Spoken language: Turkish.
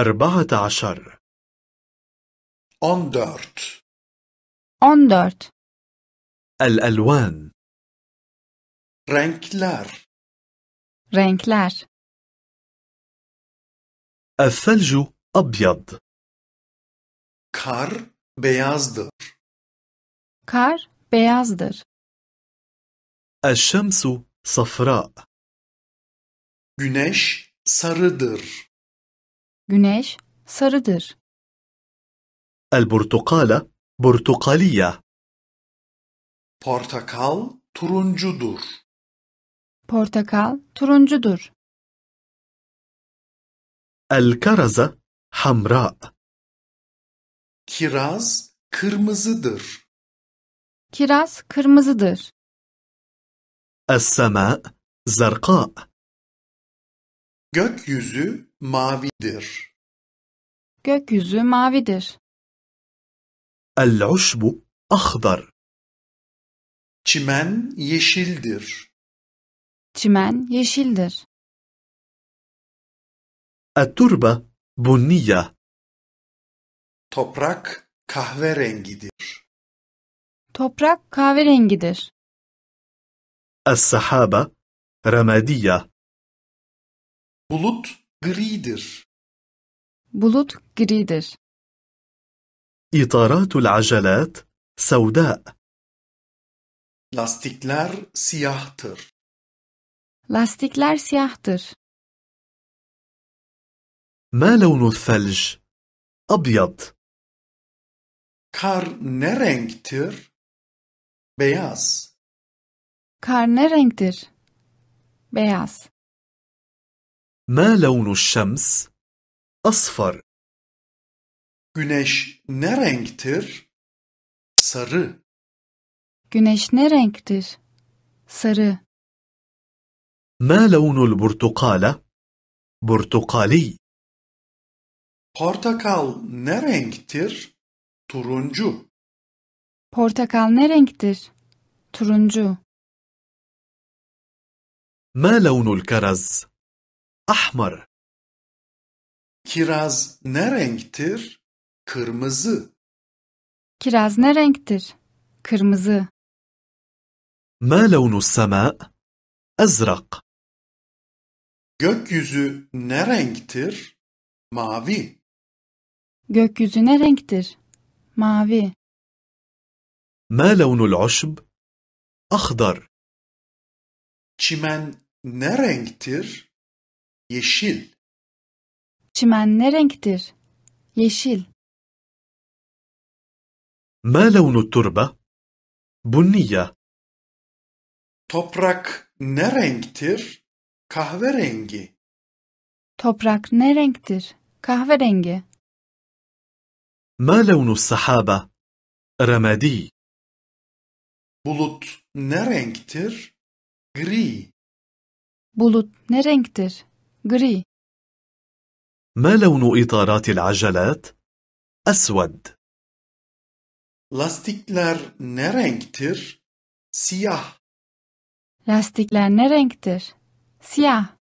أربعة عشر أندرت أندرت الألوان رنكلر رنكلر الثلج أبيض كار بيازدر كار بيازدر الشمس صفراء. Güneş sarıdır. Güneş sarıdır. El البرتقالة برتقالية. Portakal turuncudur. Portakal turuncudur. El الكرزة حمراء. Kiraz kırmızıdır. Kiraz kırmızıdır. السماء زرقاء. Gökyüzü mavidir. Gökyüzü mavidir. العشب أخضر. Çimen yeşildir. Çimen yeşildir. turba بنية. Toprak kahverengidir. Toprak kahverengidir. السحابة رمادية. Bulut gridir. Bulut gridir. إطارات العجلات سوداء. Lastikler siyahtır. Lastikler siyahtır. Ma لون الثلج؟ أبيض. Kar ne renktir? Beyaz. Kar ne renktir? Beyaz. ما لون الشمس؟ أصفر Güneş ne renktir? Sarı. Güneş ne renktir? Sarı. ما لون البرتقالة؟ برتقالي. Portakal ne renktir? Turuncu. Portakal ne renktir? Turuncu. ما لون الكرز؟ ahmar. Kiraz ne renktir? Kırmızı. Kiraz ne renktir? Kırmızı. Ma launu sema? Azrak. Gökyüzü ne renktir? Mavi. Gökyüzü ne renktir? Mavi. Ma launul ushb? Ahdar. Çimen ne renktir? Yeşil. Çimen ne renktir? Yeşil. ما لون التربة؟ بنية. Toprak ne renktir? Kahverengi. Toprak ne renktir? Kahverengi. ما لون السحابة؟ رمادي. Bulut ne renktir? Gri. Bulut ne renktir? غري ما لون إطارات العجلات؟ أسود لاستيكلر نرنكتر سياه لاستيكلر نرنكتر سياه